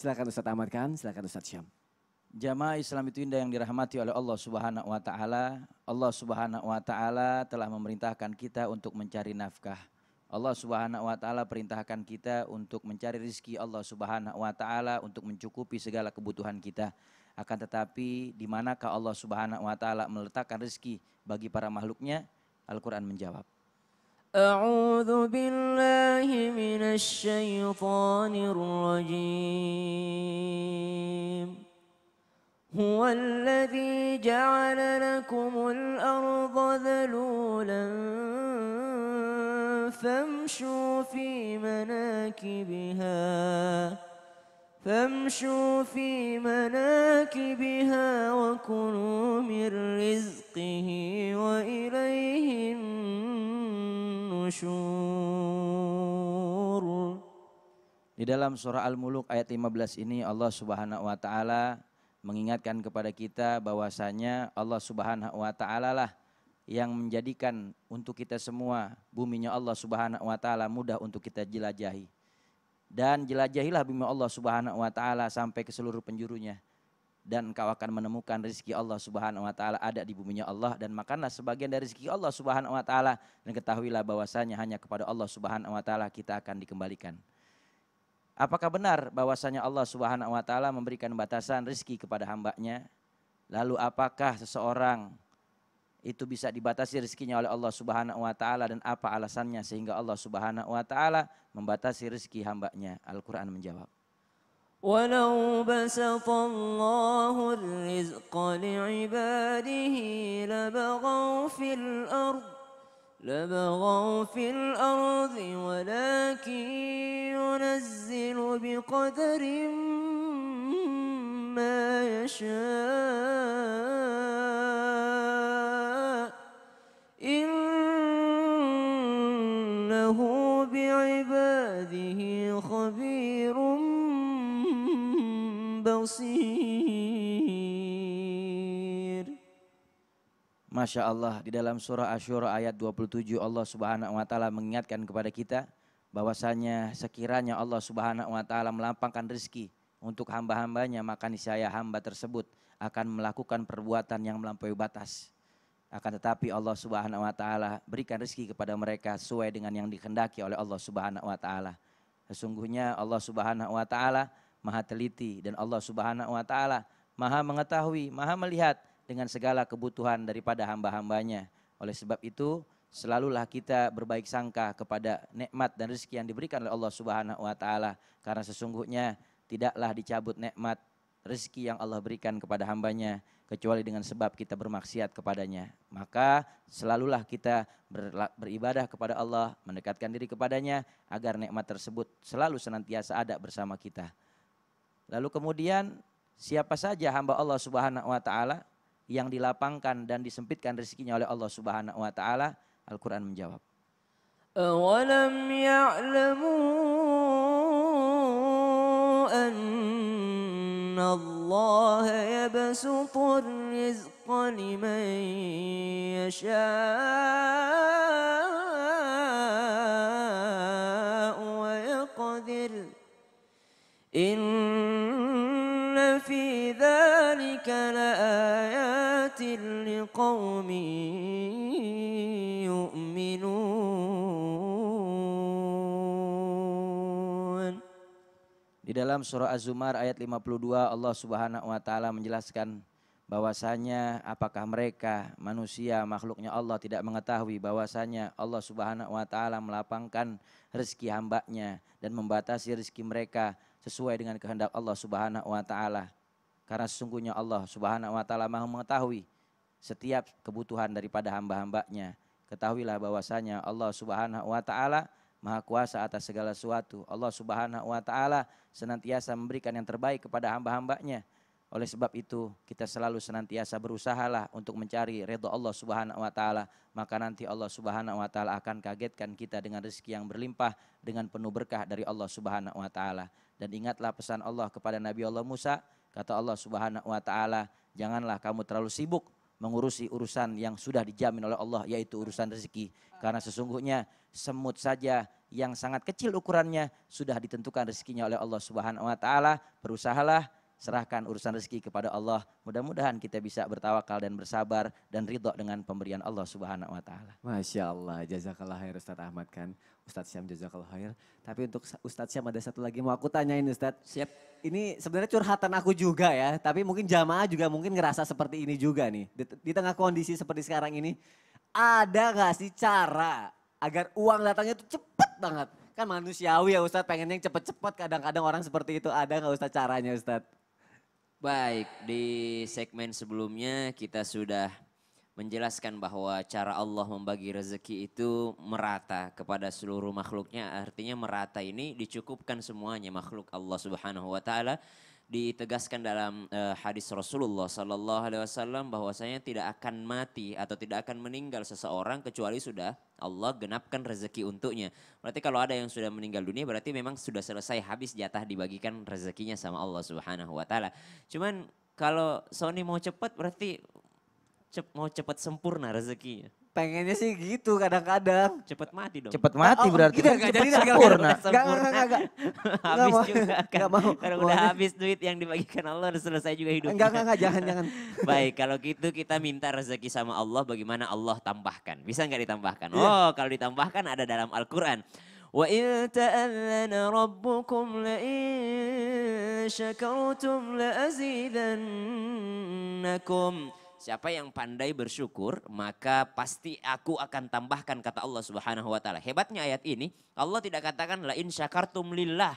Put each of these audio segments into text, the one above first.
Silakan Ustaz Ahmad Khan, silakan Ustaz Syam. Jamaah Islam itu indah yang dirahmati oleh Allah Subhanahu wa taala. Allah Subhanahu wa taala telah memerintahkan kita untuk mencari nafkah. Allah Subhanahu wa taala perintahkan kita untuk mencari rezeki Allah Subhanahu wa taala untuk mencukupi segala kebutuhan kita. Akan tetapi di manakah Allah Subhanahu wa taala meletakkan rezeki bagi para makhluknya? Al-Qur'an menjawab. أعوذ بالله من الشيطان الرجيم هو الذي جعل لكم الأرض ذلولا فامشوا في مناكبها فامشوا في مناكبها وكلوا من رزقه وإليه النار nusyur. Di dalam surah Al-Muluk ayat 15 ini Allah Subhanahu wa taala mengingatkan kepada kita bahwasanya Allah Subhanahu wa taala lah yang menjadikan untuk kita semua buminya Allah Subhanahu wa taala mudah untuk kita jelajahi. Dan jelajahilah bumi Allah Subhanahu wa taala sampai ke seluruh penjurunya dan kau akan menemukan rezeki Allah Subhanahu wa taala ada di buminya Allah dan makanlah sebagian dari rezeki Allah Subhanahu wa taala dan ketahuilah bahwasanya hanya kepada Allah Subhanahu wa taala kita akan dikembalikan. Apakah benar bahwasanya Allah Subhanahu wa taala memberikan batasan rezeki kepada hambanya? Lalu apakah seseorang itu bisa dibatasi rezekinya oleh Allah Subhanahu wa taala dan apa alasannya sehingga Allah Subhanahu wa taala membatasi rezeki hambanya? Al-Qur'an menjawab. ولو بسط الله الرزق لعباده لبغوا في الأرض لبغوا في الأرض ولكن ينزل بقدر ما يشاء بصير Masya Allah di dalam surah Ashura ayat 27 Allah subhanahu wa ta'ala mengingatkan kepada kita bahwasanya sekiranya Allah subhanahu wa ta'ala melampangkan rezeki untuk hamba-hambanya maka niscaya hamba tersebut akan melakukan perbuatan yang melampaui batas. Akan tetapi Allah subhanahu wa ta'ala berikan rezeki kepada mereka sesuai dengan yang dikendaki oleh Allah subhanahu wa ta'ala. Sesungguhnya Allah subhanahu wa ta'ala maha teliti dan Allah Subhanahu wa taala maha mengetahui, maha melihat dengan segala kebutuhan daripada hamba-hambanya. Oleh sebab itu, selalulah kita berbaik sangka kepada nikmat dan rezeki yang diberikan oleh Allah Subhanahu wa taala karena sesungguhnya tidaklah dicabut nikmat rezeki yang Allah berikan kepada hambanya kecuali dengan sebab kita bermaksiat kepadanya. Maka selalulah kita beribadah kepada Allah, mendekatkan diri kepadanya agar nikmat tersebut selalu senantiasa ada bersama kita. Lalu kemudian siapa saja hamba Allah Subhanahu wa taala yang dilapangkan dan disempitkan rezekinya oleh Allah Subhanahu wa taala? Al-Qur'an menjawab. Awalam ya'lamu anna Allah rizqa liman yashaa قوم يؤمنون Di dalam surah Az-Zumar ayat 52 Allah Subhanahu wa taala menjelaskan bahwasanya apakah mereka manusia makhluknya Allah tidak mengetahui bahwasanya Allah Subhanahu wa taala melapangkan rezeki hambanya dan membatasi rezeki mereka sesuai dengan kehendak Allah Subhanahu wa taala karena sesungguhnya Allah Subhanahu wa taala Maha mengetahui setiap kebutuhan daripada hamba-hambanya. Ketahuilah bahwasanya Allah Subhanahu wa taala Maha kuasa atas segala sesuatu. Allah Subhanahu wa taala senantiasa memberikan yang terbaik kepada hamba-hambanya. Oleh sebab itu, kita selalu senantiasa berusahalah untuk mencari redha Allah Subhanahu wa taala, maka nanti Allah Subhanahu wa taala akan kagetkan kita dengan rezeki yang berlimpah dengan penuh berkah dari Allah Subhanahu wa taala. Dan ingatlah pesan Allah kepada Nabi Allah Musa, kata Allah Subhanahu wa taala, janganlah kamu terlalu sibuk mengurusi urusan yang sudah dijamin oleh Allah yaitu urusan rezeki. Karena sesungguhnya semut saja yang sangat kecil ukurannya sudah ditentukan rezekinya oleh Allah Subhanahu wa taala. Berusahalah serahkan urusan rezeki kepada Allah. Mudah-mudahan kita bisa bertawakal dan bersabar dan ridho dengan pemberian Allah Subhanahu wa taala. Masya Allah, jazakallah khair Ustaz Ahmad kan. Ustadz Syam jazakallah khair. Tapi untuk Ustadz Syam ada satu lagi mau aku tanyain Ustadz. Siap. Ini sebenarnya curhatan aku juga ya, tapi mungkin jamaah juga mungkin ngerasa seperti ini juga nih. Di, di tengah kondisi seperti sekarang ini, ada gak sih cara agar uang datangnya tuh cepet banget? Kan manusiawi ya Ustadz, pengennya yang cepet-cepet kadang-kadang orang seperti itu. Ada gak Ustadz caranya Ustadz? Baik, di segmen sebelumnya kita sudah menjelaskan bahwa cara Allah membagi rezeki itu merata kepada seluruh makhluknya. Artinya merata ini dicukupkan semuanya makhluk Allah Subhanahu wa taala ditegaskan dalam uh, hadis Rasulullah sallallahu alaihi wasallam bahwasanya tidak akan mati atau tidak akan meninggal seseorang kecuali sudah Allah genapkan rezeki untuknya. Berarti kalau ada yang sudah meninggal dunia berarti memang sudah selesai habis jatah dibagikan rezekinya sama Allah Subhanahu wa taala. Cuman kalau Sony mau cepat berarti cep, mau cepat sempurna rezekinya. Pengennya sih gitu kadang-kadang. Cepat mati dong. Cepat mati oh, oh berarti kan cepat sempurna. gak, gak, gak. habis gak juga kan. Gak mau. Karena udah habis duit yang dibagikan Allah udah selesai juga hidup. Enggak, enggak, enggak, jangan, jangan. Baik, kalau gitu kita minta rezeki sama Allah bagaimana Allah tambahkan. Bisa enggak ditambahkan? Iya. Oh, kalau ditambahkan ada dalam Al-Quran. in تأذن rabbukum la'in syakartum la'azidannakum. Siapa yang pandai bersyukur, maka pasti aku akan tambahkan kata Allah Subhanahu wa taala. Hebatnya ayat ini, Allah tidak katakan la in syakartum lillah.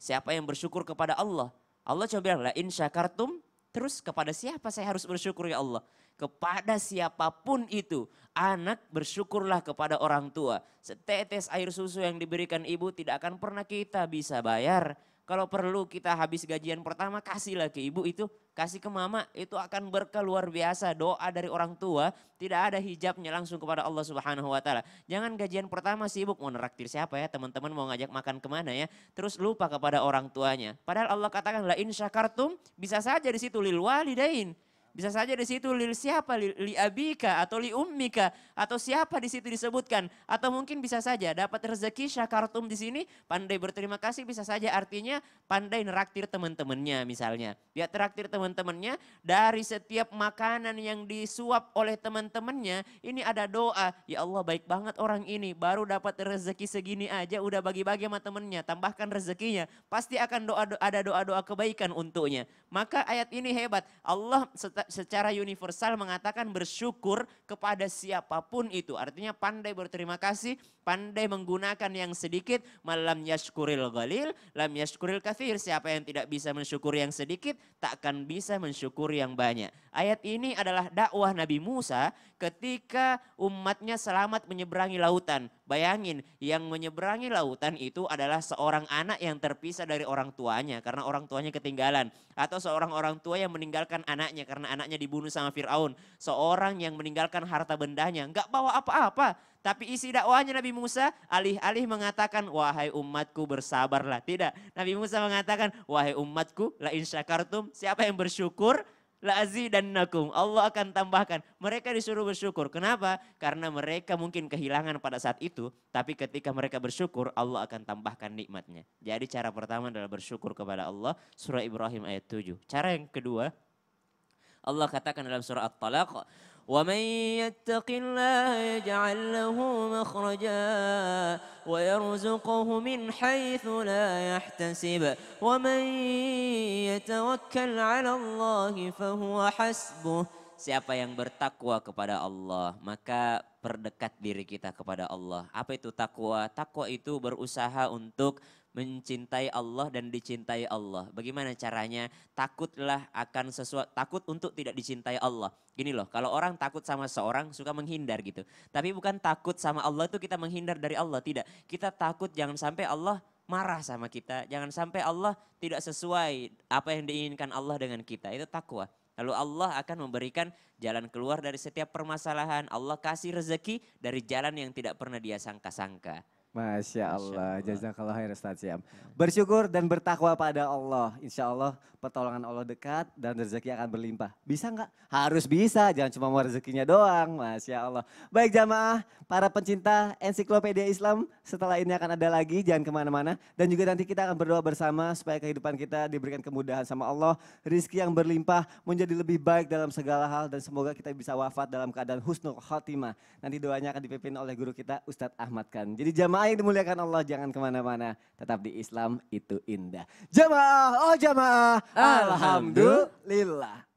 Siapa yang bersyukur kepada Allah? Allah cuma bilang la in syakartum terus kepada siapa saya harus bersyukur ya Allah? Kepada siapapun itu, anak bersyukurlah kepada orang tua. Setetes air susu yang diberikan ibu tidak akan pernah kita bisa bayar kalau perlu kita habis gajian pertama kasihlah ke ibu itu, kasih ke mama itu akan berkah luar biasa. Doa dari orang tua tidak ada hijabnya langsung kepada Allah Subhanahu wa taala. Jangan gajian pertama sibuk mau neraktir siapa ya, teman-teman mau ngajak makan kemana ya, terus lupa kepada orang tuanya. Padahal Allah katakan la in syakartum bisa saja di situ lil walidain. Bisa saja di situ lil siapa, li, li abika atau li ummika atau siapa di situ disebutkan. Atau mungkin bisa saja dapat rezeki syakartum di sini, pandai berterima kasih bisa saja artinya pandai neraktir teman-temannya misalnya. Dia teraktir teman-temannya dari setiap makanan yang disuap oleh teman-temannya ini ada doa. Ya Allah baik banget orang ini baru dapat rezeki segini aja udah bagi-bagi sama temennya tambahkan rezekinya. Pasti akan doa ada doa-doa kebaikan untuknya. Maka ayat ini hebat. Allah secara universal mengatakan bersyukur kepada siapapun itu. Artinya pandai berterima kasih, pandai menggunakan yang sedikit. Malam yashkuril galil, lam yashkuril kafir Siapa yang tidak bisa mensyukuri yang sedikit, takkan bisa mensyukuri yang banyak. Ayat ini adalah dakwah Nabi Musa ketika umatnya selamat menyeberangi lautan. Bayangin, yang menyeberangi lautan itu adalah seorang anak yang terpisah dari orang tuanya karena orang tuanya ketinggalan. Atau seorang orang tua yang meninggalkan anaknya karena anaknya dibunuh sama Fir'aun. Seorang yang meninggalkan harta bendanya, nggak bawa apa-apa. Tapi isi dakwahnya Nabi Musa alih-alih mengatakan, wahai umatku bersabarlah. Tidak, Nabi Musa mengatakan, wahai umatku la insyakartum, siapa yang bersyukur, dan azidannakum. Allah akan tambahkan. Mereka disuruh bersyukur. Kenapa? Karena mereka mungkin kehilangan pada saat itu. Tapi ketika mereka bersyukur, Allah akan tambahkan nikmatnya. Jadi cara pertama adalah bersyukur kepada Allah. Surah Ibrahim ayat 7. Cara yang kedua, Allah katakan dalam surah At-Talaq, ومن يتق الله يجعل له مخرجا ويرزقه من حيث لا يحتسب ومن يتوكل على الله فهو حسبه Siapa yang bertakwa kepada Allah, maka perdekat diri kita kepada Allah. Apa itu takwa? Takwa itu berusaha untuk mencintai Allah dan dicintai Allah. Bagaimana caranya? Takutlah akan sesuatu, takut untuk tidak dicintai Allah. Gini loh, kalau orang takut sama seorang suka menghindar gitu. Tapi bukan takut sama Allah itu kita menghindar dari Allah, tidak. Kita takut jangan sampai Allah marah sama kita, jangan sampai Allah tidak sesuai apa yang diinginkan Allah dengan kita. Itu takwa. Lalu Allah akan memberikan jalan keluar dari setiap permasalahan. Allah kasih rezeki dari jalan yang tidak pernah dia sangka-sangka. Masya Allah, Allah. jazakallah khair Ustaz Siam. Bersyukur dan bertakwa pada Allah. Insya Allah pertolongan Allah dekat dan rezeki akan berlimpah. Bisa nggak? Harus bisa, jangan cuma mau rezekinya doang. Masya Allah. Baik jamaah, para pencinta ensiklopedia Islam, setelah ini akan ada lagi, jangan kemana-mana. Dan juga nanti kita akan berdoa bersama supaya kehidupan kita diberikan kemudahan sama Allah. Rizki yang berlimpah menjadi lebih baik dalam segala hal dan semoga kita bisa wafat dalam keadaan husnul khotimah. Nanti doanya akan dipimpin oleh guru kita Ustadz Ahmad Khan. Jadi jamaah Jamaah dimuliakan Allah jangan kemana-mana. Tetap di Islam itu indah. Jamaah, oh jamaah. Alhamdulillah.